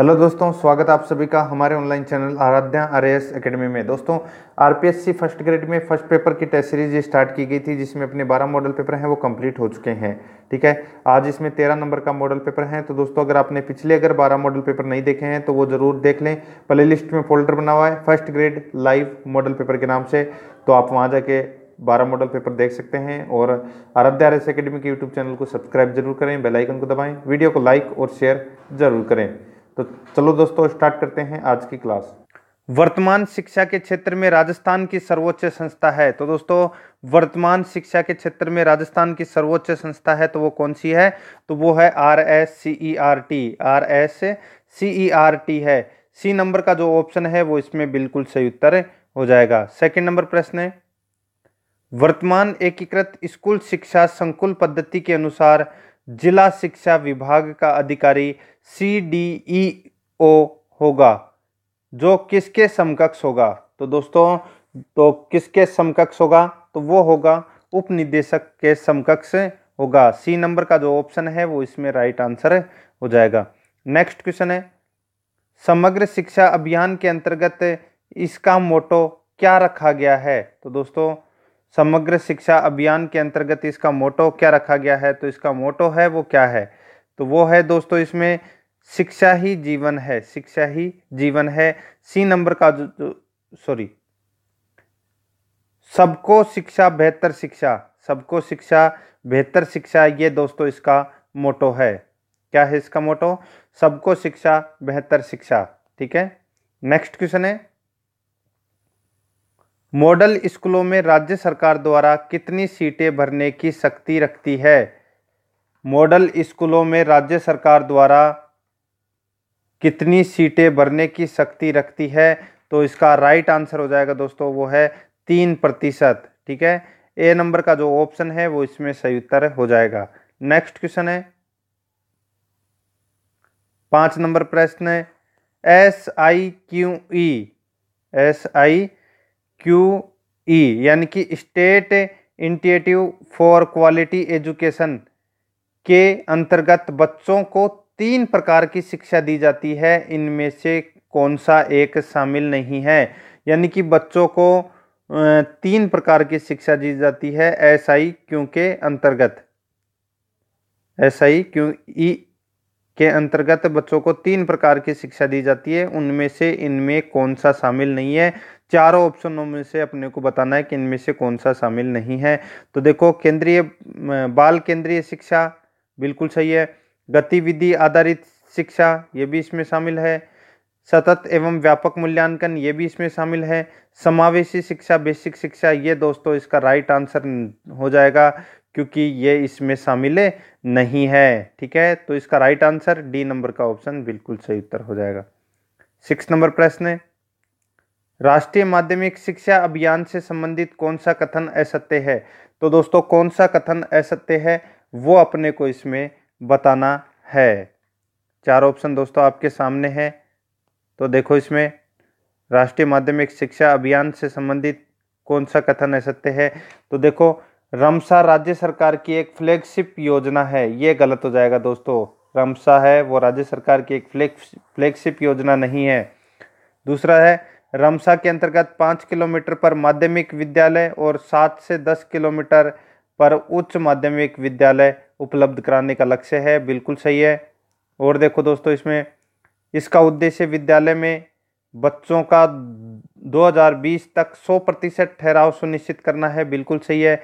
hello दोस्तों स्वागत आप सभी का हमारे online channel Aaradhya R S academy में दोस्तों आरपीएससी फर्स्ट ग्रेड में फर्स्ट पेपर की टेस्ट सीरीज स्टार्ट की गई थी जिसमें अपने 12 मॉडल पेपर हैं वो कंप्लीट हो चुके हैं ठीक है आज इसमें तेरह नंबर का मॉडल पेपर है तो दोस्तों अगर आपने पिछले अगर बारह मॉडल पेपर नहीं देखे हैं तो वो ज़रूर देख लें प्ले लिस्ट में फोल्डर बना हुआ है first grade live model paper के नाम से तो आप वहाँ जाके बारह मॉडल पेपर देख सकते हैं और आराध्या आर एस अकेडमी के यूट्यूब चैनल को सब्सक्राइब जरूर करें बेलाइकन को दबाएँ वीडियो को लाइक और शेयर जरूर करें तो चलो दोस्तों स्टार्ट करते हैं आज की क्लास वर्तमान शिक्षा के क्षेत्र में राजस्थान की सर्वोच्च संस्था है तो दोस्तों वर्तमान शिक्षा के क्षेत्र में राजस्थान की सर्वोच्च संस्था है तो वो कौन सी है तो वो है R S C E R T R S C E R T है सी नंबर का जो ऑप्शन है वो इसमें बिल्कुल सही उत्तर हो जाएगा सेकंड नंबर प्रश्न है वर्तमान एकीकृत स्कूल शिक्षा संकुल पद्धति के अनुसार जिला शिक्षा विभाग का अधिकारी सी डी ई ओ होगा जो किसके समकक्ष होगा तो दोस्तों तो किसके समकक्ष होगा तो वो होगा उप निदेशक के समकक्ष होगा सी नंबर का जो ऑप्शन है वो इसमें राइट आंसर हो जाएगा नेक्स्ट क्वेश्चन है समग्र शिक्षा अभियान के अंतर्गत इसका मोटो क्या रखा गया है तो दोस्तों समग्र शिक्षा अभियान के अंतर्गत इसका मोटो क्या रखा गया है तो इसका मोटो है वो क्या है तो वो है दोस्तों इसमें शिक्षा ही जीवन है शिक्षा ही जीवन है सी नंबर का जो सॉरी सबको शिक्षा बेहतर शिक्षा सबको शिक्षा बेहतर शिक्षा ये दोस्तों इसका मोटो है क्या है इसका मोटो सबको शिक्षा बेहतर शिक्षा ठीक है नेक्स्ट क्वेश्चन है मॉडल स्कूलों में राज्य सरकार द्वारा कितनी सीटें भरने की शक्ति रखती है मॉडल स्कूलों में राज्य सरकार द्वारा कितनी सीटें भरने की शक्ति रखती है तो इसका राइट आंसर हो जाएगा दोस्तों वो है तीन प्रतिशत ठीक है ए नंबर का जो ऑप्शन है वो इसमें सही उत्तर हो जाएगा नेक्स्ट क्वेश्चन है पांच नंबर प्रश्न है S I Q E S I Q E यानी कि state initiative for quality education के अंतर्गत बच्चों को तीन प्रकार की शिक्षा दी जाती है इनमें से कौन सा एक शामिल नहीं है यानी कि बच्चों को तीन प्रकार की शिक्षा दी जाती है एस आई क्यू के अंतर्गत एस आई क्यू ई के अंतर्गत बच्चों को तीन प्रकार की शिक्षा दी जाती है उनमें से इनमें कौन सा शामिल नहीं है चारों ऑप्शनों में से अपने को बताना है कि इनमें से कौन सा शामिल नहीं है तो देखो केंद्रीय बाल केंद्रीय शिक्षा बिल्कुल सही है गतिविधि आधारित शिक्षा ये भी इसमें शामिल है सतत एवं व्यापक मूल्यांकन ये भी इसमें शामिल है समावेशी शिक्षा बेसिक शिक्षा ये दोस्तों इसका राइट आंसर हो जाएगा क्योंकि ये इसमें शामिल नहीं है ठीक है तो इसका राइट आंसर डी नंबर का ऑप्शन बिल्कुल सही उत्तर हो जाएगा सिक्स नंबर प्रश्न है राष्ट्रीय माध्यमिक शिक्षा अभियान से संबंधित कौन सा कथन असत्य है तो दोस्तों कौन सा कथन असत्य है वो अपने को इसमें बताना है चार ऑप्शन दोस्तों आपके सामने है तो देखो इसमें राष्ट्रीय माध्यमिक शिक्षा अभियान से संबंधित कौन सा कथन असत्य है तो देखो रमसा राज्य सरकार की एक फ्लैगशिप योजना है ये गलत हो जाएगा दोस्तों रमसा है वो राज्य सरकार की एक फ्लैग फ्लैगशिप योजना नहीं है दूसरा है रमसा के अंतर्गत पाँच किलोमीटर पर माध्यमिक विद्यालय और सात से दस किलोमीटर पर उच्च माध्यमिक विद्यालय उपलब्ध कराने का लक्ष्य है बिल्कुल सही है और देखो दोस्तों इसमें इसका उद्देश्य विद्यालय में बच्चों का 2020 तक 100 प्रतिशत ठहराव सुनिश्चित करना है बिल्कुल सही है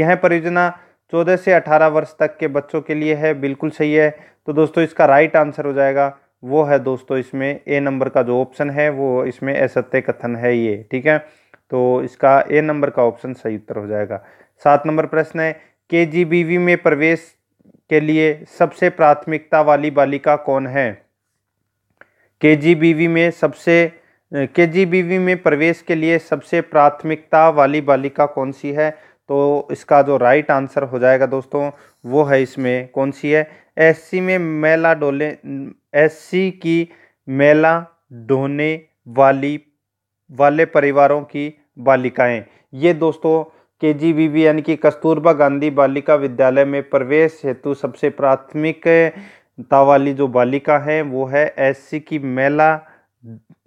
यह परियोजना 14 से 18 वर्ष तक के बच्चों के लिए है बिल्कुल सही है तो दोस्तों इसका राइट आंसर हो जाएगा वो है दोस्तों इसमें ए नंबर का जो ऑप्शन है वो इसमें असत्य कथन है ये ठीक है तो इसका ए नंबर का ऑप्शन सही उत्तर हो जाएगा सात नंबर प्रश्न है के में प्रवेश के लिए सबसे प्राथमिकता वाली बालिका कौन है के में सबसे के में प्रवेश के लिए सबसे प्राथमिकता वाली बालिका कौन सी है तो इसका जो राइट आंसर हो जाएगा दोस्तों वो है इसमें कौन सी है एससी में मैला डोले एससी की मैला ढोने वाली वाले परिवारों की बालिकाएं ये दोस्तों के जी बी बी यानी कि कस्तूरबा गांधी बालिका विद्यालय में प्रवेश हेतु सबसे प्राथमिकता वाली जो बालिका है वो है एससी की मेला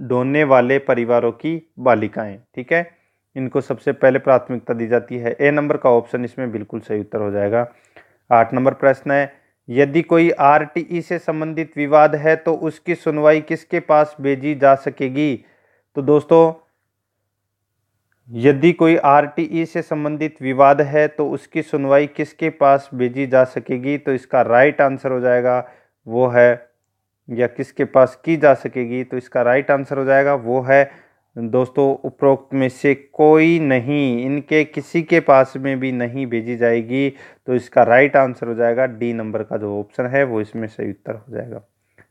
ढोने वाले परिवारों की बालिकाएं ठीक है इनको सबसे पहले प्राथमिकता दी जाती है ए नंबर का ऑप्शन इसमें बिल्कुल सही उत्तर हो जाएगा आठ नंबर प्रश्न है यदि कोई आरटीई से संबंधित विवाद है तो उसकी सुनवाई किसके पास भेजी जा सकेगी तो दोस्तों यदि कोई आरटीई से संबंधित विवाद है तो उसकी सुनवाई किसके पास भेजी जा सकेगी तो इसका राइट आंसर हो जाएगा वो है या किसके पास की जा सकेगी तो इसका राइट आंसर हो जाएगा वो है दोस्तों उपरोक्त में से कोई नहीं इनके किसी के पास में भी नहीं भेजी जाएगी तो इसका राइट आंसर हो जाएगा डी नंबर का जो ऑप्शन है वो इसमें सही उत्तर हो जाएगा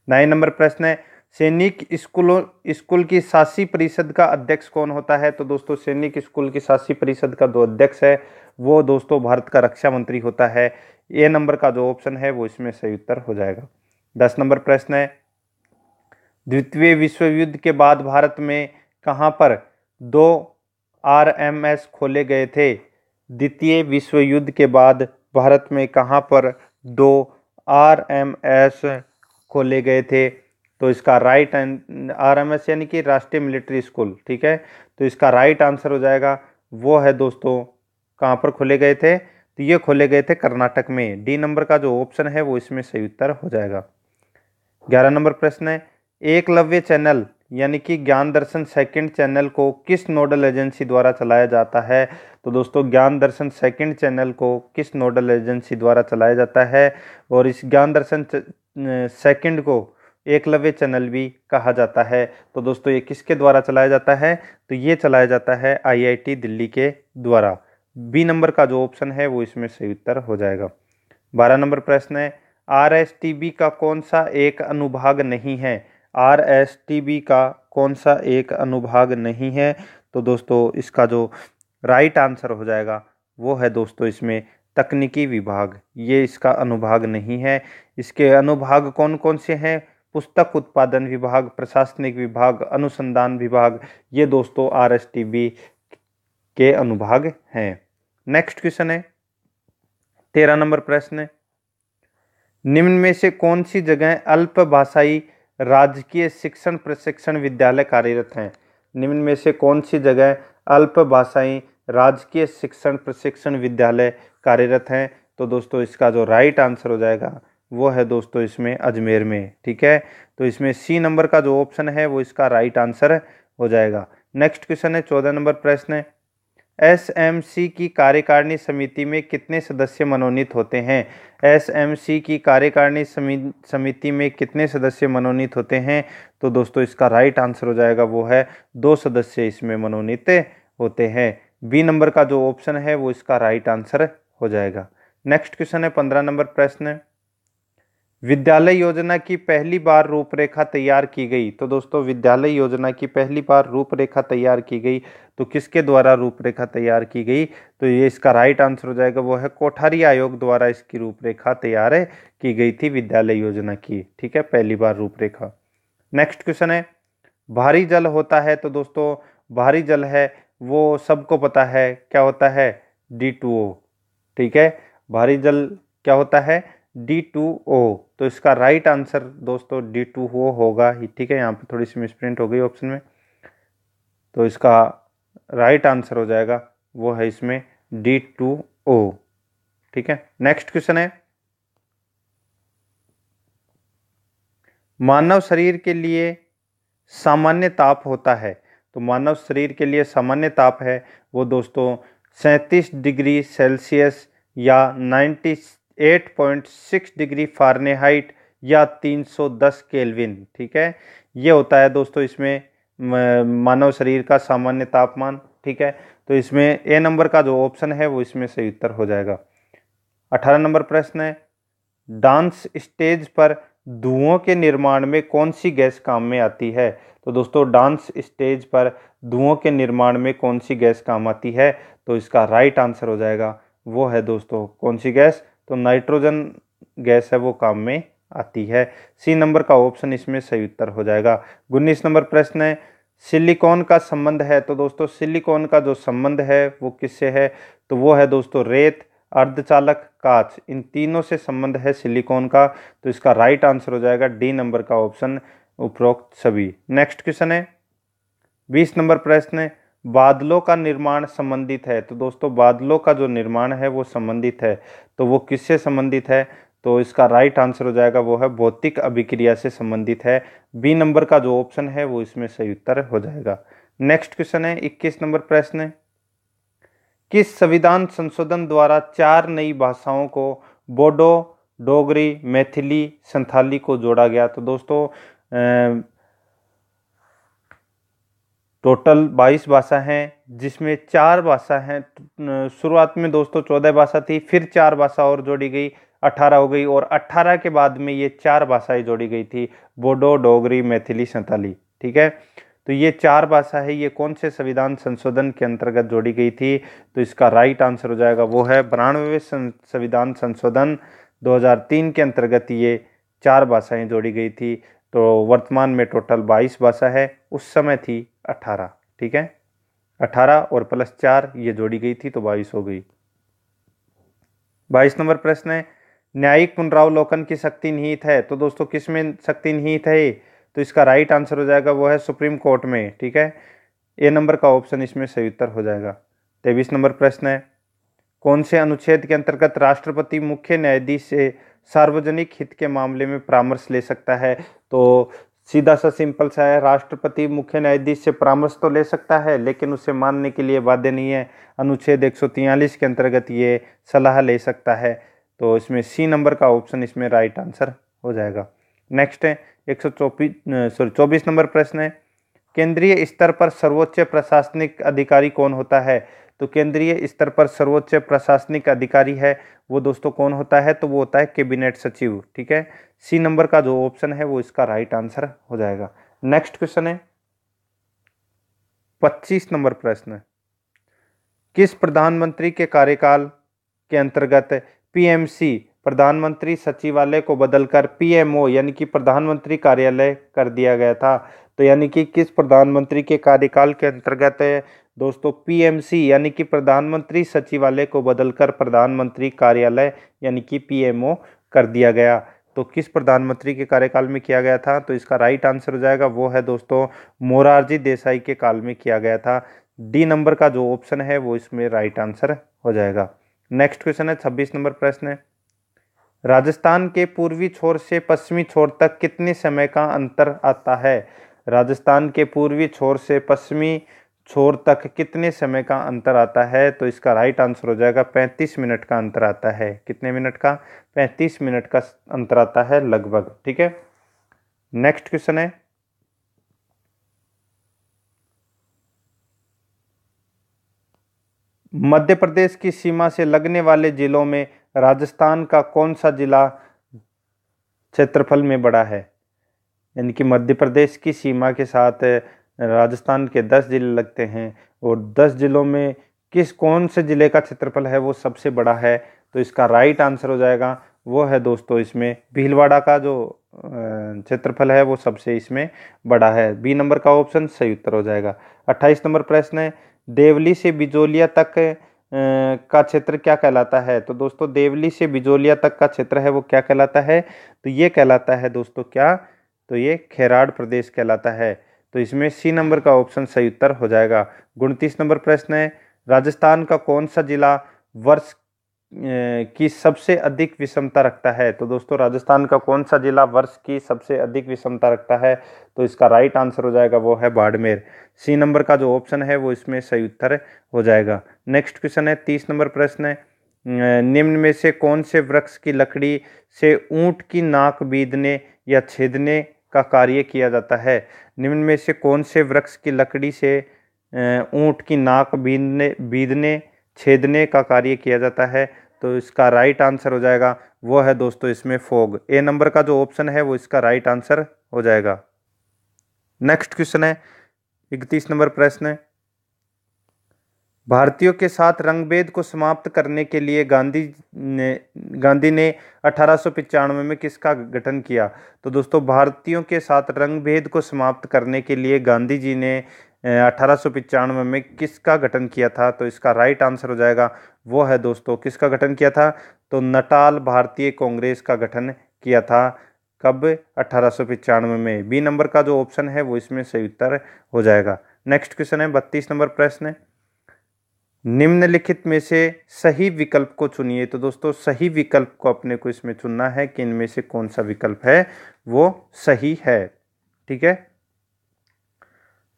नाइन नंबर प्रश्न है सैनिक स्कूलों स्कूल की शासी परिषद का अध्यक्ष कौन होता है तो दोस्तों सैनिक स्कूल की शासी परिषद का जो अध्यक्ष है वो दोस्तों भारत का रक्षा मंत्री होता है ए नंबर का जो ऑप्शन है वो इसमें सही उत्तर हो जाएगा दस नंबर प्रश्न है द्वितीय विश्व युद्ध के बाद भारत में कहाँ पर दो आरएमएस खोले गए थे द्वितीय विश्व युद्ध के बाद भारत में कहाँ पर दो आरएमएस खोले गए थे तो इसका राइट आर एम एस यानी कि राष्ट्रीय मिलिट्री स्कूल ठीक है तो इसका राइट आंसर हो जाएगा वो है दोस्तों कहाँ पर खोले गए थे तो ये खोले गए थे कर्नाटक में डी नंबर का जो ऑप्शन है वो इसमें सही उत्तर हो जाएगा ग्यारह नंबर प्रश्न है एकलव्य चैनल यानी कि ज्ञान दर्शन सेकंड चैनल को किस नोडल एजेंसी द्वारा चलाया जाता है तो दोस्तों ज्ञान दर्शन सेकंड चैनल को किस नोडल एजेंसी द्वारा चलाया जाता है और इस ज्ञान दर्शन सेकंड को एकलव्य चैनल भी कहा जाता है तो दोस्तों ये किसके द्वारा चलाया जाता है तो ये चलाया जाता है आईआईटी दिल्ली के द्वारा बी नंबर का जो ऑप्शन है वो इसमें सही उत्तर हो जाएगा बारह नंबर प्रश्न है आर का कौन सा एक अनुभाग नहीं है आर एस टी बी का कौन सा एक अनुभाग नहीं है तो दोस्तों इसका जो राइट आंसर हो जाएगा वो है दोस्तों इसमें तकनीकी विभाग ये इसका अनुभाग नहीं है इसके अनुभाग कौन कौन से हैं पुस्तक उत्पादन विभाग प्रशासनिक विभाग अनुसंधान विभाग ये दोस्तों आर एस टी बी के अनुभाग हैं नेक्स्ट क्वेश्चन है तेरह नंबर प्रश्न निम्न में से कौन सी जगह अल्प भाषाई राजकीय शिक्षण प्रशिक्षण विद्यालय कार्यरत हैं निम्न में से कौन सी जगह अल्प भाषाई राजकीय शिक्षण प्रशिक्षण विद्यालय कार्यरत हैं तो दोस्तों इसका जो राइट आंसर हो जाएगा वो है दोस्तों इसमें अजमेर में ठीक है तो इसमें सी नंबर का जो ऑप्शन है वो इसका राइट आंसर हो जाएगा नेक्स्ट क्वेश्चन है चौदह नंबर प्रश्न है एसएमसी की कार्यकारिणी समिति में कितने सदस्य मनोनीत होते हैं एसएमसी की कार्यकारिणी समिति में कितने सदस्य मनोनीत होते हैं तो दोस्तों इसका राइट आंसर हो जाएगा वो है दो सदस्य इसमें मनोनीत होते हैं बी नंबर का जो ऑप्शन है वो इसका राइट आंसर हो जाएगा नेक्स्ट क्वेश्चन है पंद्रह नंबर प्रश्न विद्यालय योजना की पहली बार रूपरेखा तैयार की गई तो दोस्तों विद्यालय योजना की पहली बार रूपरेखा तैयार की गई तो किसके द्वारा रूपरेखा तैयार की गई तो ये इसका राइट आंसर हो जाएगा वो है कोठारी आयोग द्वारा इसकी रूपरेखा तैयार की गई थी विद्यालय योजना की ठीक है पहली बार रूपरेखा नेक्स्ट क्वेश्चन है भारी जल होता है तो दोस्तों भारी जल है वो सबको पता है क्या होता है डी ठीक है भारी जल क्या होता है डी टू ओ तो इसका राइट आंसर दोस्तों डी टू ओ होगा ही ठीक है यहाँ पे थोड़ी सी मिसप्रिंट हो गई ऑप्शन में तो इसका राइट आंसर हो जाएगा वो है इसमें डी टू ओ ठीक है नेक्स्ट क्वेश्चन है मानव शरीर के लिए सामान्य ताप होता है तो मानव शरीर के लिए सामान्य ताप है वो दोस्तों सैंतीस डिग्री सेल्सियस या नाइन्टी 8.6 डिग्री फारनेहाइट या 310 केल्विन ठीक है ये होता है दोस्तों इसमें मानव शरीर का सामान्य तापमान ठीक है तो इसमें ए नंबर का जो ऑप्शन है वो इसमें सही उत्तर हो जाएगा अठारह नंबर प्रश्न है डांस स्टेज पर धुओं के निर्माण में कौन सी गैस काम में आती है तो दोस्तों डांस स्टेज पर धुओं के निर्माण में कौन सी गैस काम आती है तो इसका राइट आंसर हो जाएगा वो है दोस्तों कौन सी गैस तो नाइट्रोजन गैस है वो काम में आती है सी नंबर का ऑप्शन इसमें सही उत्तर हो जाएगा उन्नीस नंबर प्रश्न है सिलिकॉन का संबंध है तो दोस्तों सिलिकॉन का जो संबंध है वो किससे है तो वो है दोस्तों रेत अर्धचालक कांच इन तीनों से संबंध है सिलिकॉन का तो इसका राइट आंसर हो जाएगा डी नंबर का ऑप्शन उपरोक्त सभी नेक्स्ट क्वेश्चन है बीस नंबर प्रश्न है बादलों का निर्माण संबंधित है तो दोस्तों बादलों का जो निर्माण है वो संबंधित है तो वो किससे संबंधित है तो इसका राइट आंसर हो जाएगा वो है भौतिक अभिक्रिया से संबंधित है बी नंबर का जो ऑप्शन है वो इसमें सही उत्तर हो जाएगा नेक्स्ट क्वेश्चन है इक्कीस नंबर प्रश्न किस संविधान संशोधन द्वारा चार नई भाषाओं को बोडो डोगरी मैथिली संथाली को जोड़ा गया तो दोस्तों टोटल बाईस भाषा हैं जिसमें चार भाषा हैं शुरुआत में दोस्तों चौदह भाषा थी फिर चार भाषा और जोड़ी गई अठारह हो गई और अट्ठारह के बाद में ये चार भाषाएं जोड़ी गई थी बोडो डोगरी मैथिली संताली ठीक है तो ये चार भाषा है ये कौन से संविधान संशोधन के अंतर्गत जोड़ी गई थी तो इसका राइट आंसर हो जाएगा वो है बानवे संविधान संशोधन 2003 के अंतर्गत ये चार भाषाएं जोड़ी गई थी तो वर्तमान में टोटल 22 भाषा है उस समय थी 18 ठीक है 18 और प्लस चार ये जोड़ी गई थी तो 22 हो गई 22 नंबर प्रश्न है न्यायिक पुनरावलोकन की शक्ति निहित है तो दोस्तों किस में शक्ति निहित है तो इसका राइट आंसर हो जाएगा वो है सुप्रीम कोर्ट में ठीक है ए नंबर का ऑप्शन इसमें सही उत्तर हो जाएगा तेईस नंबर प्रश्न है कौन से अनुच्छेद के अंतर्गत राष्ट्रपति मुख्य न्यायाधीश से सार्वजनिक हित के मामले में परामर्श ले सकता है तो सीधा सा सिंपल सा है राष्ट्रपति मुख्य न्यायाधीश से परामर्श तो ले सकता है लेकिन उसे मानने के लिए बाध्य नहीं है अनुच्छेद एक के अंतर्गत ये सलाह ले सकता है तो इसमें सी नंबर का ऑप्शन इसमें राइट आंसर हो जाएगा नेक्स्ट है एक सौ चौबीस सॉरी चौबीस नंबर प्रश्न है केंद्रीय स्तर पर सर्वोच्च प्रशासनिक अधिकारी कौन होता है तो केंद्रीय स्तर पर सर्वोच्च प्रशासनिक अधिकारी है वो दोस्तों कौन होता है तो वो होता है कैबिनेट सचिव ठीक है सी नंबर का जो ऑप्शन है वो इसका राइट आंसर हो जाएगा नेक्स्ट क्वेश्चन है पच्चीस नंबर प्रश्न किस प्रधानमंत्री के कार्यकाल के अंतर्गत पीएमसी प्रधानमंत्री सचिवालय को बदलकर पीएमओ यानी कि प्रधानमंत्री कार्यालय कर दिया गया था तो यानी कि किस प्रधानमंत्री के कार्यकाल के अंतर्गत दोस्तों पीएमसी यानी कि प्रधानमंत्री सचिवालय को बदलकर प्रधानमंत्री कार्यालय यानी कि पीएमओ कर दिया गया तो किस प्रधानमंत्री के कार्यकाल में किया गया था तो इसका राइट आंसर हो जाएगा वो है दोस्तों मोरारजी देसाई के काल में किया गया था डी नंबर का जो ऑप्शन है वो इसमें राइट आंसर हो जाएगा नेक्स्ट क्वेश्चन है छब्बीस नंबर प्रश्न है राजस्थान के पूर्वी छोर से पश्चिमी छोर तक कितने समय का अंतर आता है राजस्थान के पूर्वी छोर से पश्चिमी छोर तक कितने समय का अंतर आता है तो इसका राइट आंसर हो जाएगा 35 मिनट का अंतर आता है कितने मिनट का 35 मिनट का अंतर आता है लगभग ठीक है नेक्स्ट क्वेश्चन है मध्य प्रदेश की सीमा से लगने वाले जिलों में राजस्थान का कौन सा जिला क्षेत्रफल में बड़ा है यानी कि मध्य प्रदेश की सीमा के साथ राजस्थान के दस जिले लगते हैं और दस जिलों में किस कौन से ज़िले का क्षेत्रफल है वो सबसे बड़ा है तो इसका राइट आंसर हो जाएगा वो है दोस्तों इसमें भीलवाड़ा का जो क्षेत्रफल है वो सबसे इसमें बड़ा है बी नंबर का ऑप्शन सही उत्तर हो जाएगा अट्ठाईस नंबर प्रश्न है देवली से बिजोलिया तक का क्षेत्र क्या कहलाता है तो दोस्तों देवली से बिजोलिया तक का क्षेत्र है वो क्या कहलाता है तो ये कहलाता है दोस्तों क्या तो ये खेराड़ प्रदेश कहलाता है तो इसमें सी नंबर का ऑप्शन सही उत्तर हो जाएगा उनतीस नंबर प्रश्न है राजस्थान का कौन सा जिला वर्ष की सबसे अधिक विषमता रखता है तो दोस्तों राजस्थान का कौन सा जिला वर्ष की सबसे अधिक विषमता रखता है तो इसका राइट आंसर हो जाएगा वो है बाड़मेर सी नंबर का जो ऑप्शन है वो इसमें सही उत्तर हो जाएगा नेक्स्ट क्वेश्चन है तीस नंबर प्रश्न है निम्न में से कौन से वृक्ष की लकड़ी से ऊंट की नाक बीधने या छेदने का कार्य किया जाता है निम्न में से कौन से वृक्ष की लकड़ी से ऊँट की नाक बीनने बीदने छेदने का कार्य किया जाता है तो इसका राइट आंसर हो जाएगा वो है दोस्तों इसमें फोग ए नंबर का जो ऑप्शन है वो इसका राइट आंसर हो जाएगा नेक्स्ट क्वेश्चन है इकतीस नंबर प्रश्न है भारतीयों के साथ रंगभेद को समाप्त करने के लिए गांधी ने गांधी ने अठारह में किसका गठन किया तो दोस्तों भारतीयों के साथ रंगभेद को समाप्त करने के लिए गांधी जी ने अठारह में किसका गठन किया था तो इसका राइट आंसर हो जाएगा वो है दोस्तों किसका गठन किया था तो नटाल भारतीय कांग्रेस का गठन किया था कब अठारह में बी नंबर का जो ऑप्शन है वो इसमें सही उत्तर हो जाएगा नेक्स्ट क्वेश्चन है बत्तीस नंबर प्रश्न निम्नलिखित में से सही विकल्प को चुनिए तो दोस्तों सही विकल्प को अपने को इसमें चुनना है कि इनमें से कौन सा विकल्प है वो सही है ठीक है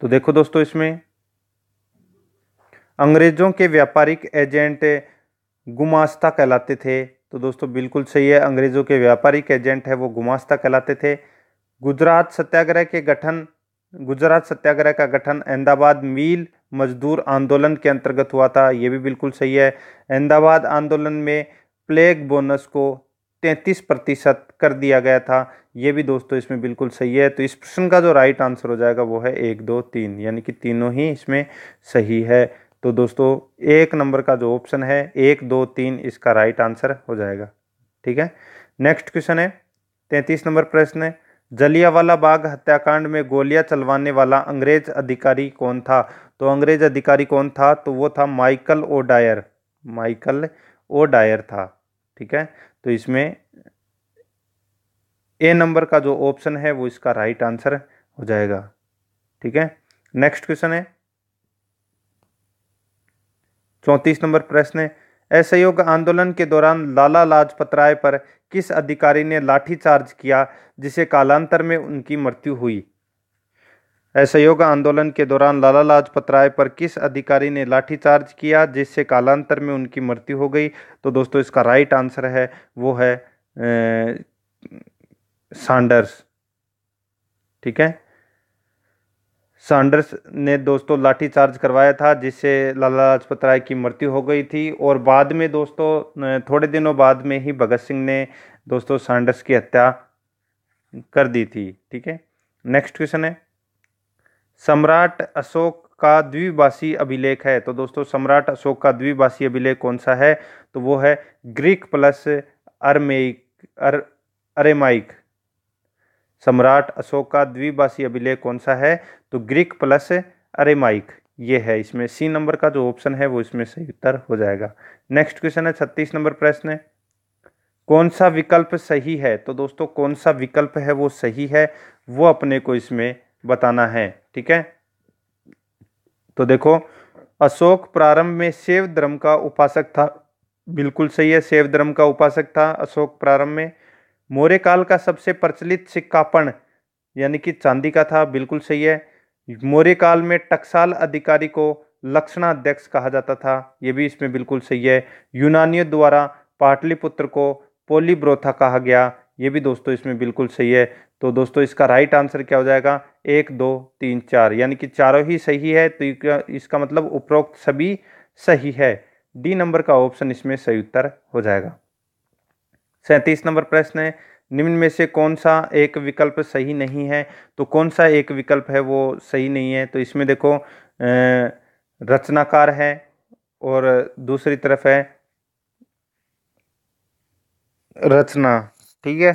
तो देखो दोस्तों इसमें अंग्रेजों के व्यापारिक एजेंट गुमास्ता कहलाते थे तो दोस्तों बिल्कुल सही है अंग्रेजों के व्यापारिक एजेंट है वो गुमास्ता कहलाते थे गुजरात सत्याग्रह के गठन गुजरात सत्याग्रह का गठन अहमदाबाद मील मजदूर आंदोलन के अंतर्गत हुआ था ये भी बिल्कुल सही है अहमदाबाद आंदोलन में प्लेग बोनस को 33 प्रतिशत कर दिया गया था ये भी दोस्तों इसमें बिल्कुल सही है तो इस प्रश्न का जो राइट आंसर हो जाएगा वो है एक दो तीन यानी कि तीनों ही इसमें सही है तो दोस्तों एक नंबर का जो ऑप्शन है एक दो तीन इसका राइट आंसर हो जाएगा ठीक है नेक्स्ट क्वेश्चन है तैंतीस नंबर प्रश्न है जलियावाला बाग हत्याकांड में गोलियां चलवाने वाला अंग्रेज अधिकारी कौन था तो अंग्रेज अधिकारी कौन था तो वो था Michael O Dyer Michael O Dyer था ठीक है तो इसमें ए नंबर का जो ऑप्शन है वो इसका राइट आंसर हो जाएगा ठीक है नेक्स्ट क्वेश्चन है चौंतीस नंबर प्रश्न है असहयोग आंदोलन के दौरान लाला लाजपत राय पर किस अधिकारी ने लाठीचार्ज किया जिसे कालांतर में उनकी मृत्यु हुई असहयोग आंदोलन के दौरान लाला लाजपत राय पर किस अधिकारी ने लाठीचार्ज किया जिससे कालांतर में उनकी मृत्यु हो गई तो दोस्तों इसका राइट आंसर है वो है ए, सांडर्स ठीक है सांडर्स ने दोस्तों लाठीचार्ज करवाया था जिससे लाला लाजपत राय की मृत्यु हो गई थी और बाद में दोस्तों थोड़े दिनों बाद में ही भगत सिंह ने दोस्तों सांडर्स की हत्या कर दी थी ठीक है नेक्स्ट क्वेश्चन है सम्राट अशोक का द्विभाषी अभिलेख है तो दोस्तों सम्राट अशोक का द्विभाषी अभिलेख कौन सा है तो वो है Greek plus Aramaic uh Aramaic सम्राट अशोक का द्विभाषी अभिलेख कौन सा है तो ग्रीक प्लस अरेमाइक ये है इसमें सी नंबर का जो ऑप्शन है वो इसमें सही उत्तर हो जाएगा नेक्स्ट क्वेश्चन है छत्तीस नंबर प्रश्न कौन सा विकल्प सही है तो दोस्तों कौन सा विकल्प है वो सही है वो अपने को इसमें बताना है ठीक है तो देखो अशोक प्रारंभ में शैव धर्म का उपासक था बिल्कुल सही है शैव धर्म का उपासक था अशोक प्रारंभ में मौर्य काल का सबसे प्रचलित सिक्कापण यानी कि चांदी का था बिल्कुल सही है मौर्य काल में टकसाल अधिकारी को लक्षणाध्यक्ष कहा जाता था यह भी इसमें बिल्कुल सही है यूनानियों द्वारा पाटलिपुत्र को पोलीब्रोथा कहा गया ये भी दोस्तों इसमें बिल्कुल सही है तो दोस्तों इसका राइट आंसर क्या हो जाएगा एक दो तीन चार यानी कि चारों ही सही है तो इसका मतलब उपरोक्त सभी सही है डी नंबर का ऑप्शन इसमें सही उत्तर हो जाएगा सैंतीस नंबर प्रश्न है निम्न में से कौन सा एक विकल्प सही नहीं है तो कौन सा एक विकल्प है वो सही नहीं है तो इसमें देखो रचनाकार है और दूसरी तरफ है रचना ठीक है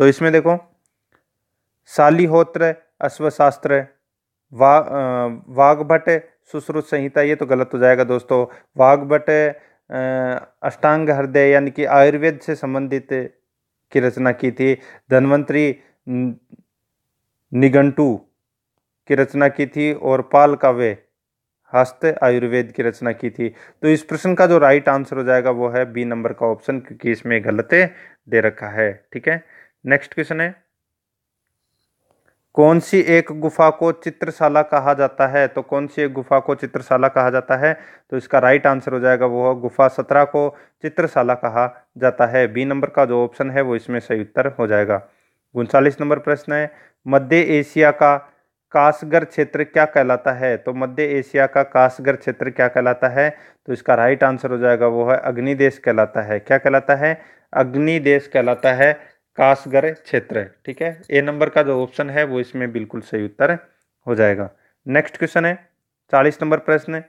तो इसमें देखो शालिहोत्र अश्वशास्त्र वा वाघभट सुश्रुत संहिता ये तो गलत हो जाएगा दोस्तों वाघभट अष्टांग हृदय यानी कि आयुर्वेद से संबंधित की रचना की थी धनवंतरी निगंटू की रचना की थी और पाल काव्य हस्त आयुर्वेद की रचना की थी तो इस प्रश्न का जो राइट आंसर हो जाएगा वो है बी नंबर का ऑप्शन क्योंकि इसमें गलत दे रखा है ठीक है नेक्स्ट क्वेश्चन है कौन सी एक गुफा को चित्रशाला कहा जाता है तो कौन सी एक गुफा को चित्रशाला कहा जाता है तो इसका राइट आंसर हो जाएगा वो गुफा सत्रह को चित्रशाला कहा जाता है बी नंबर का जो ऑप्शन है वो इसमें सही उत्तर हो जाएगा उनचालीस नंबर प्रश्न है मध्य एशिया का कासगर क्षेत्र क्या कहलाता है तो मध्य एशिया का कासगर क्षेत्र क्या कहलाता है तो इसका राइट आंसर हो जाएगा वो है अग्निदेश कहलाता है क्या कहलाता है अग्निदेश कहलाता है कासगर क्षेत्र है ठीक है ए नंबर का जो ऑप्शन है वो इसमें बिल्कुल सही उत्तर हो जाएगा नेक्स्ट क्वेश्चन है चालीस नंबर प्रश्न है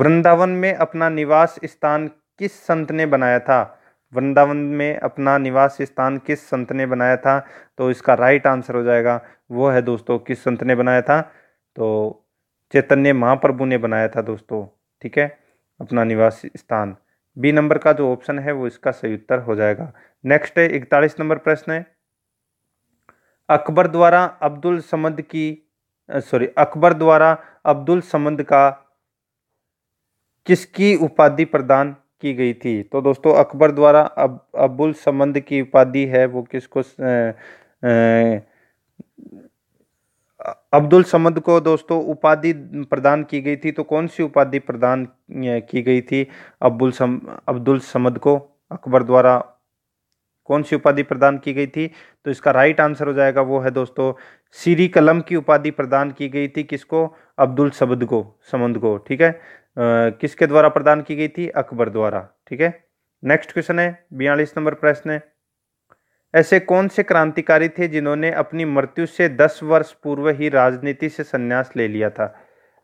वृंदावन में अपना निवास स्थान किस संत ने बनाया था वृंदावन में अपना निवास स्थान किस संत ने बनाया था तो इसका राइट आंसर हो जाएगा वो है दोस्तों किस संत ने बनाया था तो चैतन्य महाप्रभु ने बनाया था दोस्तों ठीक है अपना निवास स्थान बी नंबर का जो ऑप्शन है वो इसका सही उत्तर हो जाएगा नेक्स्ट है इकतालीस नंबर प्रश्न है अकबर द्वारा अब्दुल समद की सॉरी अकबर द्वारा अब्दुल समद का किसकी उपाधि प्रदान की गई थी तो दोस्तों अकबर द्वारा अब अब्दुल समंद की उपाधि है वो किसको अब्दुल समद को दोस्तों उपाधि प्रदान की गई थी तो कौन सी उपाधि प्रदान की गई थी अब्दुल सम अब्दुल समद को अकबर द्वारा कौन सी उपाधि प्रदान की गई थी तो इसका राइट आंसर हो जाएगा वो है दोस्तों सीरी कलम की उपाधि प्रदान की गई थी किसको अब्दुल समद को समद को ठीक है किसके द्वारा प्रदान की गई थी अकबर द्वारा ठीक है नेक्स्ट क्वेश्चन है बयालीस नंबर प्रश्न है ऐसे कौन से क्रांतिकारी थे जिन्होंने अपनी मृत्यु से दस वर्ष पूर्व ही राजनीति से संन्यास ले लिया था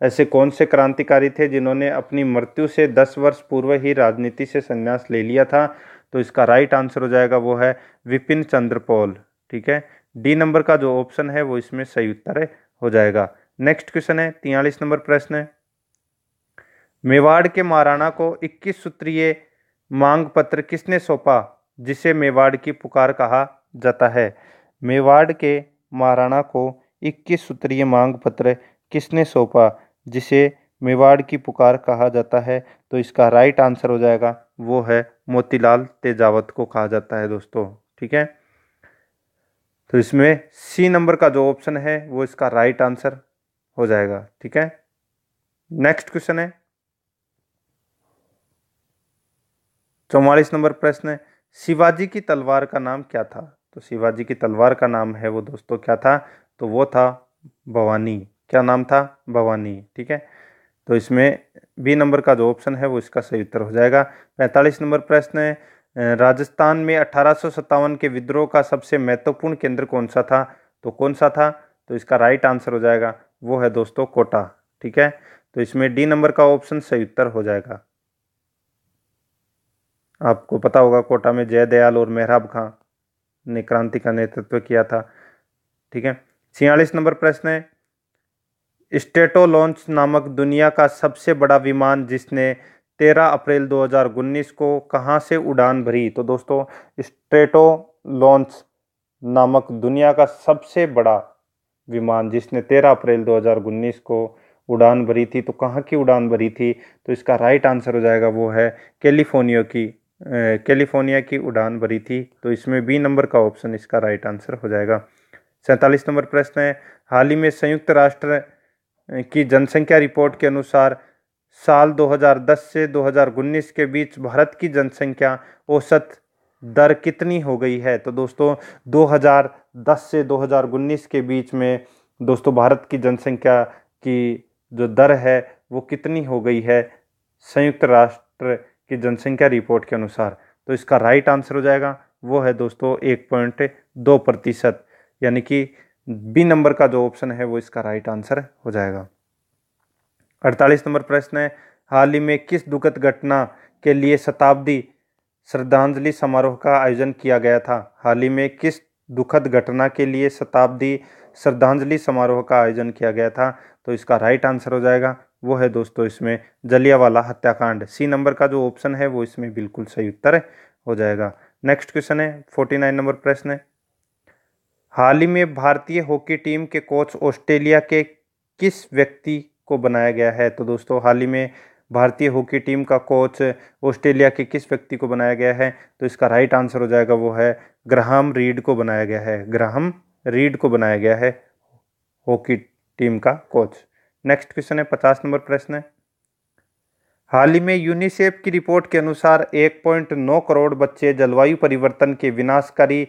ऐसे कौन से क्रांतिकारी थे जिन्होंने अपनी मृत्यु से दस वर्ष पूर्व ही राजनीति से संन्यास ले लिया था तो इसका राइट आंसर हो जाएगा वो है विपिन चंद्र पॉल ठीक है डी नंबर का जो ऑप्शन है वो इसमें सही उत्तर हो जाएगा नेक्स्ट क्वेश्चन है तियालीस नंबर प्रश्न है मेवाड़ के महाराणा को इक्कीस सूत्रीय मांग पत्र किसने सौंपा जिसे मेवाड़ की पुकार कहा जाता है मेवाड़ के महाराणा को इक्कीस सूत्रीय मांग पत्र किसने सौंपा जिसे मेवाड़ की पुकार कहा जाता है तो इसका राइट आंसर हो जाएगा वो है मोतीलाल तेजावत को कहा जाता है दोस्तों ठीक है तो इसमें सी नंबर का जो ऑप्शन है वो इसका राइट आंसर हो जाएगा ठीक है नेक्स्ट क्वेश्चन है चौवालीस नंबर प्रश्न है शिवाजी की तलवार का नाम क्या था तो शिवाजी की तलवार का नाम है वो दोस्तों क्या था तो वो था भवानी क्या नाम था भवानी ठीक है तो इसमें बी नंबर का जो ऑप्शन है वो इसका सही उत्तर हो जाएगा पैंतालीस नंबर प्रश्न है राजस्थान में अठारह के विद्रोह का सबसे महत्वपूर्ण केंद्र कौन सा था तो कौन सा था तो इसका राइट आंसर हो जाएगा वो है दोस्तों कोटा ठीक है तो इसमें डी नंबर का ऑप्शन सही उत्तर हो जाएगा आपको पता होगा कोटा में जय दयाल और मेहराब खां ने क्रांति का नेतृत्व किया था ठीक है छियालीस नंबर प्रश्न है स्टेटो लॉन्च नामक दुनिया का सबसे बड़ा विमान जिसने 13 अप्रैल 2019 को कहां से उड़ान भरी तो दोस्तों स्टेटो लॉन्च नामक दुनिया का सबसे बड़ा विमान जिसने 13 अप्रैल 2019 को उड़ान भरी थी तो कहाँ की उड़ान भरी थी तो इसका राइट आंसर हो जाएगा वो है कैलिफोर्निया की कैलिफोर्निया की उड़ान भरी थी तो इसमें बी नंबर का ऑप्शन इसका राइट आंसर हो जाएगा सैंतालीस नंबर प्रश्न है हाल ही में संयुक्त राष्ट्र की जनसंख्या रिपोर्ट के अनुसार साल 2010 से 2019 के बीच भारत की जनसंख्या औसत दर कितनी हो गई है तो दोस्तों 2010 से 2019 के बीच में दोस्तों भारत की जनसंख्या की जो दर है वो कितनी हो गई है संयुक्त राष्ट्र कि जनसंख्या रिपोर्ट के अनुसार तो इसका राइट आंसर हो जाएगा वो है दोस्तों एक पॉइंट दो प्रतिशत यानी कि बी नंबर का जो ऑप्शन है वो इसका राइट आंसर हो जाएगा अड़तालीस नंबर प्रश्न है हाल ही में किस दुखद घटना के लिए शताब्दी श्रद्धांजलि समारोह का आयोजन किया गया था हाल ही में किस दुखद घटना के लिए शताब्दी श्रद्धांजलि समारोह का आयोजन किया गया था तो इसका राइट आंसर हो जाएगा वो है दोस्तों इसमें जलियावाला हत्याकांड सी नंबर का जो ऑप्शन है वो इसमें बिल्कुल सही उत्तर हो जाएगा नेक्स्ट क्वेश्चन है फोर्टी नाइन नंबर प्रश्न है हाल ही में भारतीय हॉकी टीम के कोच ऑस्ट्रेलिया के किस व्यक्ति को बनाया गया है तो दोस्तों हाल ही में भारतीय हॉकी टीम का कोच ऑस्ट्रेलिया के किस व्यक्ति को बनाया गया है तो इसका राइट आंसर हो जाएगा वो है ग्राहम रीड को बनाया गया है ग्राहम रीड को बनाया गया है हॉकी टीम का कोच नेक्स्ट क्वेश्चन है पचास नंबर प्रश्न है हाल ही में यूनिसेफ की रिपोर्ट के अनुसार 1.9 करोड़ बच्चे जलवायु परिवर्तन के विनाशकारी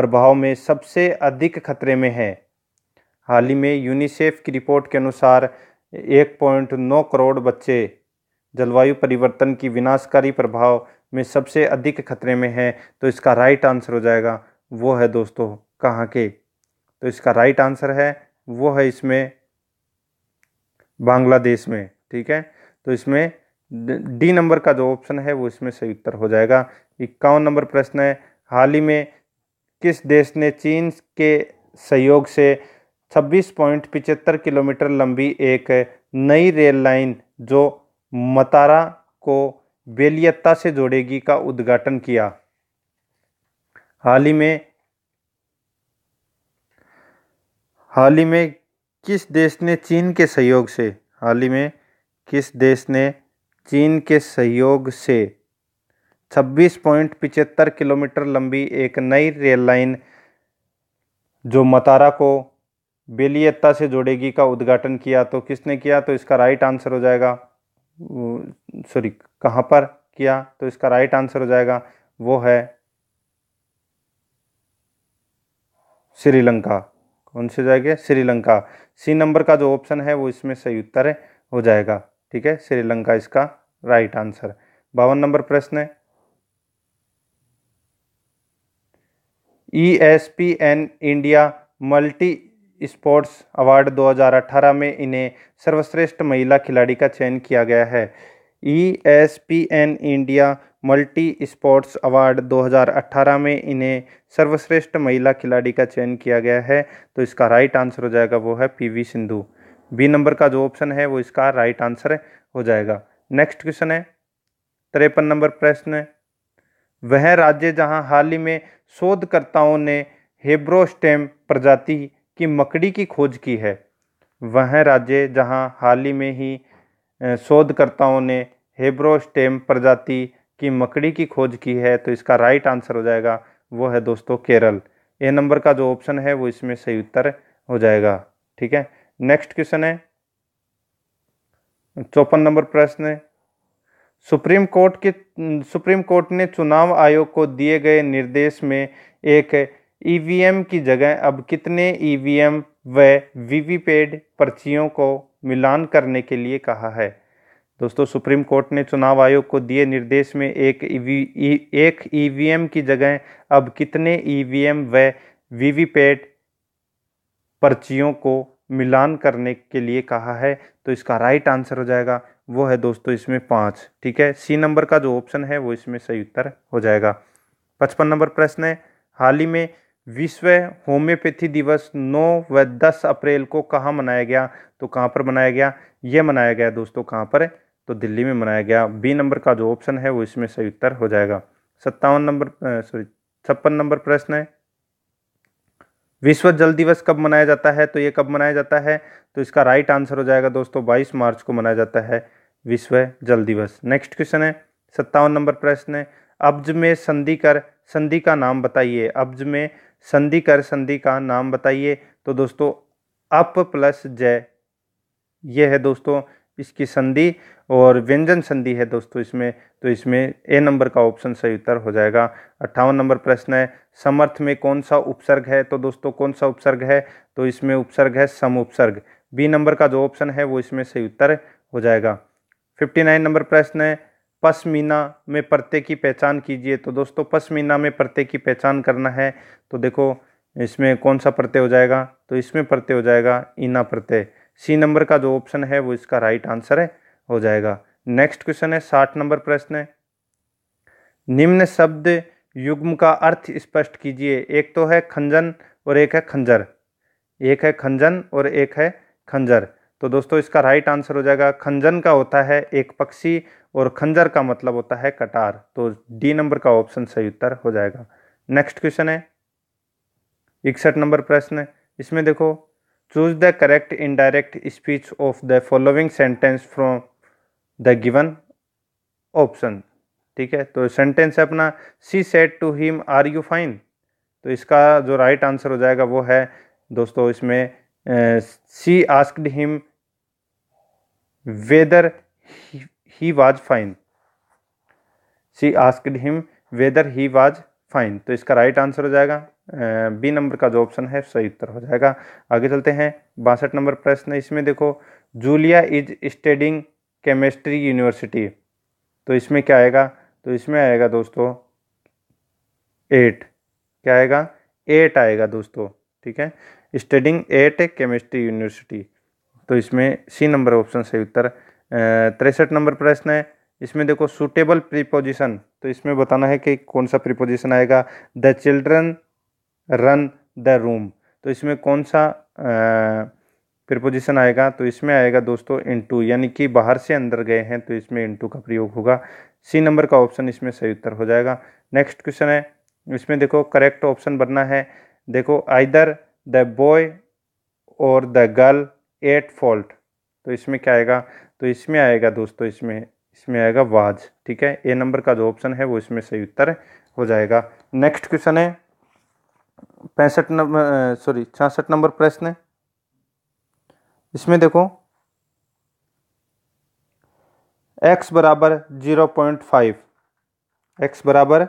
प्रभाव में सबसे अधिक खतरे में हैं हाल ही में यूनिसेफ की रिपोर्ट के अनुसार 1.9 करोड़ बच्चे जलवायु परिवर्तन की विनाशकारी प्रभाव में सबसे अधिक खतरे में हैं तो इसका राइट आंसर हो जाएगा वो है दोस्तों कहाँ के तो इसका राइट आंसर है वो है इसमें बांग्लादेश में ठीक है तो इसमें डी नंबर का जो ऑप्शन है वो इसमें सही उत्तर हो जाएगा इक्यावन नंबर प्रश्न है हाल ही में किस देश ने चीन के सहयोग से छब्बीस पॉइंट पिचहत्तर किलोमीटर लंबी एक नई रेल लाइन जो मतारा को बेलियत्ता से जोड़ेगी का उद्घाटन किया हाल ही में हाल ही में किस देश ने चीन के सहयोग से हाल ही में किस देश ने चीन के सहयोग से छब्बीस पॉइंट पिचहत्तर किलोमीटर लंबी एक नई रेल लाइन जो मतारा को बेलियत्ता से जोड़ेगी का उद्घाटन किया तो किसने किया तो इसका राइट आंसर हो जाएगा सॉरी कहाँ पर किया तो इसका राइट आंसर हो जाएगा वो है श्रीलंका उनसे हो जाएगा श्रीलंका सी नंबर का जो ऑप्शन है वो इसमें सही उत्तर है हो जाएगा ठीक है श्रीलंका इसका राइट आंसर बावन नंबर प्रश्न है E S P N India multi sports award 2018 में इन्हें सर्वश्रेष्ठ महिला खिलाड़ी का चयन किया गया है E S P N India multi sports award 2018 में इन्हें सर्वश्रेष्ठ महिला खिलाड़ी का चयन किया गया है तो इसका राइट आंसर हो जाएगा वो है P V Sindhu B number का जो ऑप्शन है वो इसका राइट आंसर हो जाएगा नेक्स्ट क्वेश्चन है तिरपन नंबर प्रश्न है वह राज्य जहां हाल ही में शोधकर्ताओं ने हेब्रोस्टेम प्रजाति की मकड़ी की खोज की है वह राज्य जहां हाल ही में ही शोधकर्ताओं ने हेब्रोस्टेम प्रजाति की मकड़ी की खोज की है तो इसका राइट आंसर हो जाएगा वो है दोस्तों केरल ए नंबर का जो ऑप्शन है वो इसमें सही उत्तर हो जाएगा ठीक है नेक्स्ट क्वेश्चन है चौपन नंबर प्रश्न सुप्रीम कोर्ट के सुप्रीम कोर्ट ने चुनाव आयोग को दिए गए निर्देश में एक ईवीएम e की जगह अब कितने ईवीएम e व वीवीपैड पर्चियों को मिलान करने के लिए कहा है दोस्तों सुप्रीम कोर्ट ने चुनाव आयोग को दिए निर्देश में एक ईवी एक ईवीएम की जगह अब कितने ईवीएम व वीवीपैट पर्चियों को मिलान करने के लिए कहा है तो इसका राइट आंसर हो जाएगा वो है दोस्तों इसमें पाँच ठीक है सी नंबर का जो ऑप्शन है वो इसमें सही उत्तर हो जाएगा पचपन नंबर प्रश्न है हाल ही में विश्व होम्योपैथी दिवस 9 व 10 अप्रैल को कहाँ मनाया गया तो कहाँ पर मनाया गया ये मनाया गया दोस्तों कहाँ पर तो दिल्ली में मनाया गया बी नंबर का जो ऑप्शन है वो इसमें सही उत्तर हो जाएगा सत्तावन नंबर सॉरी छप्पन नंबर प्रश्न है विश्व जल दिवस कब मनाया जाता है तो ये कब मनाया जाता है तो इसका राइट आंसर हो जाएगा दोस्तों 22 मार्च को मनाया जाता है विश्व जल दिवस नेक्स्ट क्वेश्चन है सत्तावन नंबर प्रश्न है अब्ज में संधि कर संधि का नाम बताइए अब्ज में संधि कर संधि का नाम बताइए तो दोस्तों अप प्लस जय यह है दोस्तों इसकी संधि और व्यंजन संधि है दोस्तों इसमें तो इसमें ए नंबर का ऑप्शन सही उत्तर हो जाएगा अट्ठावन नंबर प्रश्न है समर्थ में कौन सा उपसर्ग है तो दोस्तों कौन सा उपसर्ग है तो इसमें उपसर्ग है सम उपसर्ग बी नंबर का जो ऑप्शन है वो इसमें सही उत्तर हो जाएगा फिफ्टी नाइन नंबर प्रश्न है पसमीना में प्रत्यय की पहचान कीजिए तो दोस्तों पसमीना में प्रत्यय की पहचान करना है तो देखो इसमें कौन सा प्रत्यय हो जाएगा तो इसमें प्रत्यय हो जाएगा इना प्रत्यय सी नंबर का जो ऑप्शन है वो इसका राइट आंसर है हो जाएगा नेक्स्ट क्वेश्चन है साठ नंबर प्रश्न है निम्न शब्द युग्म का अर्थ स्पष्ट कीजिए एक तो है खंजन और एक है खंजर एक है खंजन और एक है खंजर तो दोस्तों इसका राइट आंसर हो जाएगा खंजन का होता है एक पक्षी और खंजर का मतलब होता है कटार तो डी नंबर का ऑप्शन सही उत्तर हो जाएगा नेक्स्ट क्वेश्चन है इकसठ नंबर प्रश्न इसमें देखो the correct indirect speech of the following sentence from the given option ठीक है तो सेंटेंस है अपना she said to him are you fine तो इसका जो राइट right आंसर हो जाएगा वो है दोस्तों इसमें she asked him whether he was fine she asked him whether he was fine तो इसका राइट आंसर हो जाएगा बी नंबर का जो ऑप्शन है सही उत्तर हो जाएगा आगे चलते हैं बासठ नंबर प्रश्न इसमें देखो Julia is studying chemistry university तो इसमें क्या आएगा तो इसमें आएगा दोस्तों एट क्या आएगा एट आएगा दोस्तों ठीक है स्टडिंग एट केमिस्ट्री यूनिवर्सिटी तो इसमें सी नंबर ऑप्शन सही उत्तर तिरसठ नंबर प्रश्न है इसमें देखो सुटेबल प्रीपोजिशन तो इसमें बताना है कि कौन सा प्रीपोजिशन आएगा the children run the room तो इसमें कौन सा प्रीपोजिशन आएगा तो इसमें आएगा दोस्तों इंटू यानी कि बाहर से अंदर गए हैं तो इसमें इंटू का प्रयोग होगा सी नंबर का ऑप्शन इसमें सही उत्तर हो जाएगा नेक्स्ट क्वेश्चन है इसमें देखो करेक्ट ऑप्शन बनना है देखो आइदर द बॉय और द गर्ल एट फॉल्ट तो इसमें क्या आएगा तो इसमें आएगा दोस्तों इसमें इसमें आएगा वाज ठीक है ए नंबर का जो ऑप्शन है वो इसमें सही उत्तर हो जाएगा नेक्स्ट क्वेश्चन है पैंसठ नंबर सॉरी छियासठ नंबर प्रश्न है इसमें देखो x बराबर जीरो पॉइंट फाइव एक्स बराबर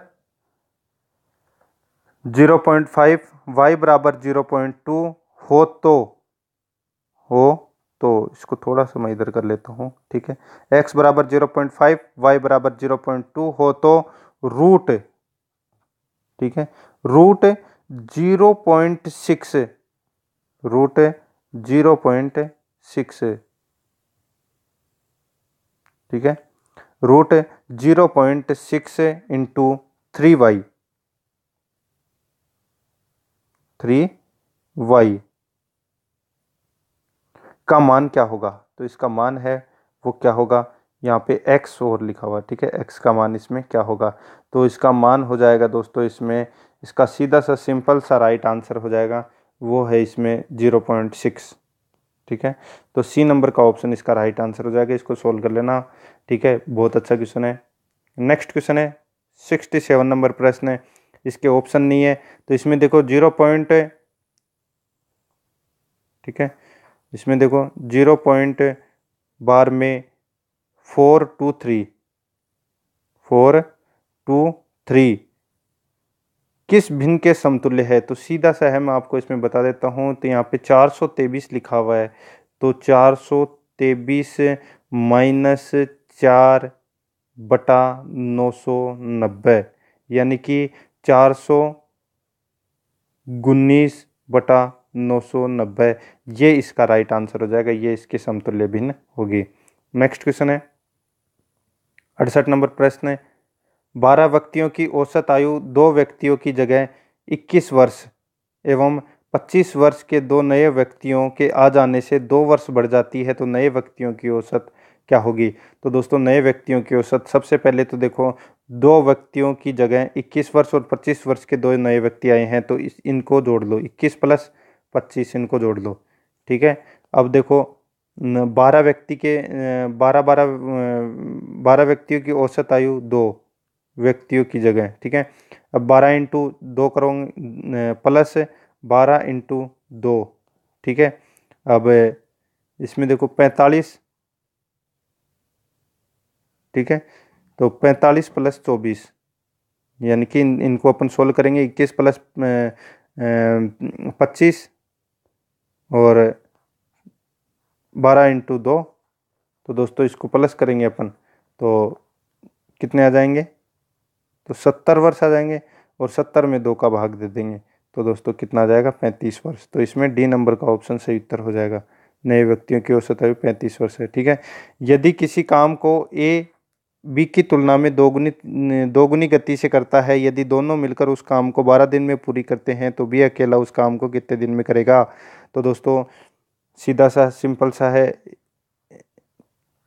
जीरो पॉइंट फाइव वाई बराबर जीरो पॉइंट टू हो तो हो तो इसको थोड़ा सा मैं इधर कर लेता हूँ ठीक है एक्स बराबर जीरो पॉइंट फाइव वाई बराबर जीरो पॉइंट टू हो तो रूट ठीक है root zero point six root zero point six ठीक है root zero point six into three Y three Y का मान क्या होगा तो इसका मान है वो क्या होगा यहाँ पे x और लिखा हुआ है ठीक है x का मान इसमें क्या होगा तो इसका मान हो जाएगा दोस्तों इसमें इसका सीधा सा सिंपल सा राइट आंसर हो जाएगा वो है इसमें ज़ीरो पॉइंट सिक्स ठीक है तो सी नंबर का ऑप्शन इसका राइट आंसर हो जाएगा इसको सोल्व कर लेना ठीक है बहुत अच्छा क्वेश्चन है नेक्स्ट क्वेश्चन है सिक्सटी सेवन नंबर प्रश्न है इसके ऑप्शन नहीं है तो इसमें देखो जीरो पॉइंट ठीक है इसमें देखो जीरो पॉइंट बार में four two three four two three किस भिन्न के समतुल्य है तो सीधा सा है मैं आपको इसमें बता देता हूँ तो यहाँ पे चार सौ तेईस लिखा हुआ है तो चार सौ तेईस माइनस चार बटा नौ सौ नब्बे यानी कि चार सौ उन्नीस बटा नौ सौ नब्बे ये इसका राइट आंसर हो जाएगा ये इसके समतुल्य भिन्न होगी नेक्स्ट क्वेश्चन है अड़सठ नंबर प्रश्न है बारह व्यक्तियों की औसत आयु दो व्यक्तियों की जगह इक्कीस वर्ष एवं पच्चीस वर्ष के दो नए व्यक्तियों के आ जाने से दो वर्ष बढ़ जाती है तो नए व्यक्तियों की औसत क्या होगी तो दोस्तों नए व्यक्तियों की औसत सबसे पहले तो देखो दो व्यक्तियों की जगह 21 वर्ष और 25 वर्ष के दो नए व्यक्ति आए हैं तो इस इनको जोड़ लो 21 प्लस पच्चीस इनको जोड़ लो ठीक है अब देखो बारह व्यक्ति के बारह बारह बारह व्यक्तियों की औसत आयु दो व्यक्तियों की जगह ठीक है अब बारह इंटू दो करोगे प्लस बारह इंटू दो ठीक है अब इसमें देखो पैंतालीस ठीक है तो पैंतालीस प्लस चौबीस यानी कि इन, इनको अपन सोल्व करेंगे इक्कीस प्लस पच्चीस और बारह इंटू दो तो दोस्तों इसको प्लस करेंगे अपन तो कितने आ जाएंगे तो सत्तर वर्ष आ जाएंगे और सत्तर में दो का भाग दे देंगे तो दोस्तों कितना आ जाएगा पैंतीस वर्ष तो इसमें डी नंबर का ऑप्शन सही उत्तर हो जाएगा नए व्यक्तियों की औसत आयु पैंतीस वर्ष है ठीक है यदि किसी काम को ए बी की तुलना में दोगुनी दोगुनी गति से करता है यदि दोनों मिलकर उस काम को बारह दिन में पूरी करते हैं तो बी अकेला उस काम को कितने दिन में करेगा तो दोस्तों सीधा सा सिंपल सा है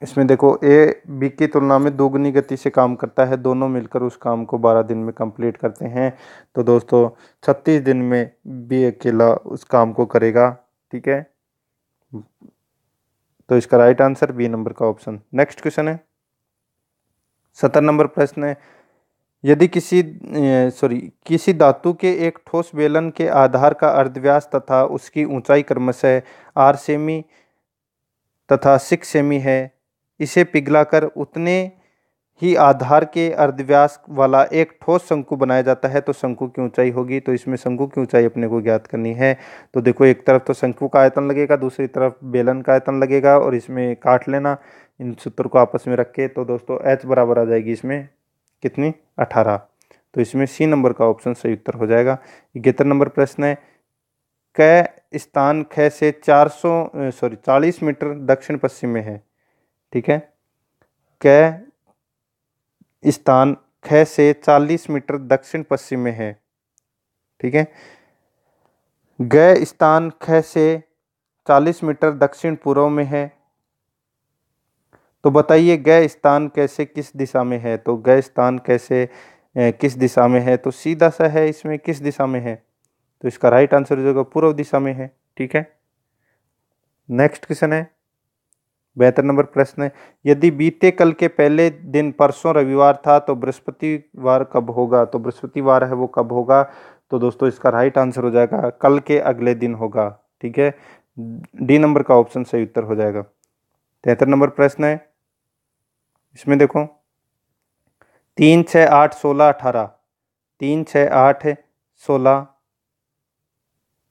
इसमें देखो ए बी की तुलना में दोगुनी गति से काम करता है दोनों मिलकर उस काम को 12 दिन में कंप्लीट करते हैं तो दोस्तों 36 दिन में बी अकेला उस काम को करेगा ठीक है तो इसका राइट आंसर बी नंबर का ऑप्शन नेक्स्ट क्वेश्चन है सत्तर नंबर प्रश्न है यदि किसी सॉरी किसी धातु के एक ठोस बेलन के आधार का अर्धव्यास तथा उसकी ऊंचाई क्रमशः आर सेमी तथा सिक्स सेमी है इसे पिघलाकर उतने ही आधार के अर्धव्यास वाला एक ठोस शंकु बनाया जाता है तो शंकु की ऊंचाई होगी तो इसमें शंकु की ऊंचाई अपने को ज्ञात करनी है तो देखो एक तरफ तो शंकु का आयतन लगेगा दूसरी तरफ बेलन का आयतन लगेगा और इसमें काट लेना इन सूत्र को आपस में रख के तो दोस्तों एच बराबर आ जाएगी इसमें कितनी अठारह तो इसमें सी नंबर का ऑप्शन सही उत्तर हो जाएगा इकहत्तर नंबर प्रश्न है क स्थान ख से 400 सॉरी 40 मीटर दक्षिण पश्चिम में है ठीक है क स्थान ख से 40 मीटर दक्षिण पश्चिम में है ठीक है ग स्थान ख से 40 मीटर दक्षिण पूर्व में है तो बताइए गय स्थान कैसे किस दिशा में है तो गय स्थान कैसे किस दिशा में है तो सीधा सा है इसमें किस दिशा में है तो इसका राइट आंसर हो जाएगा पूर्व दिशा में है ठीक है नेक्स्ट क्वेश्चन है बेहतर नंबर प्रश्न है यदि बीते कल के पहले दिन परसों रविवार था तो बृहस्पतिवार कब होगा तो बृहस्पतिवार है वो कब होगा तो दोस्तों इसका राइट आंसर हो जाएगा कल के अगले दिन होगा ठीक है डी नंबर का ऑप्शन सही उत्तर हो जाएगा तिहत्तर नंबर प्रश्न है इसमें देखो तीन छः आठ सोलह अठारह तीन छः आठ सोलह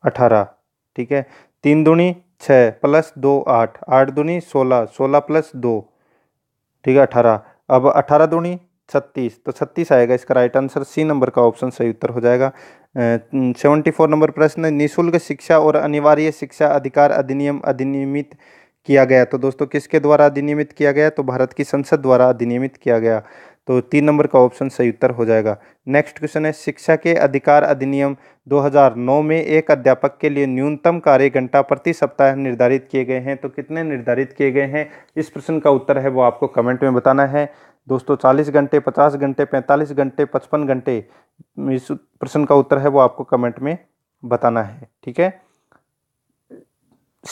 अठारह ठीक है तीन दूनी छः प्लस दो आठ आठ दूनी सोलह सोलह प्लस दो ठीक है अठारह अब अठारह दूनी छत्तीस तो छत्तीस आएगा इसका राइट आंसर सी नंबर का ऑप्शन सही उत्तर हो जाएगा सेवेंटी फोर नंबर प्रश्न निःशुल्क शिक्षा और अनिवार्य शिक्षा अधिकार अधिनियम अधिनियमित किया गया तो दोस्तों किसके द्वारा अधिनियमित किया गया तो भारत की संसद द्वारा अधिनियमित किया गया तो तीन नंबर का ऑप्शन सही उत्तर हो जाएगा नेक्स्ट क्वेश्चन है शिक्षा के अधिकार अधिनियम 2009 में एक अध्यापक के लिए न्यूनतम कार्य घंटा प्रति सप्ताह निर्धारित किए गए हैं तो कितने निर्धारित किए गए हैं इस प्रश्न का उत्तर है वो आपको कमेंट में बताना है दोस्तों 40 घंटे 50 घंटे 45 घंटे 55 घंटे इस प्रश्न का उत्तर है वो आपको कमेंट में बताना है ठीक है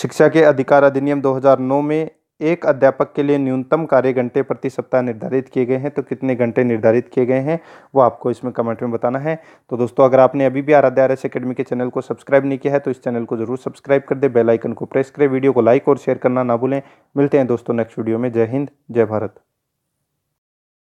शिक्षा के अधिकार अधिनियम 2009 में एक अध्यापक के लिए न्यूनतम कार्य घंटे प्रति सप्ताह निर्धारित किए गए हैं तो कितने घंटे निर्धारित किए गए हैं वो आपको इसमें कमेंट में बताना है तो दोस्तों अगर आपने अभी भी आराध्या आर एस अकेडमी के चैनल को सब्सक्राइब नहीं किया है तो इस चैनल को जरूर सब्सक्राइब कर दे बेलाइकन को प्रेस करें वीडियो को लाइक और शेयर करना ना भूलें मिलते हैं दोस्तों नेक्स्ट वीडियो में जय हिंद जय भारत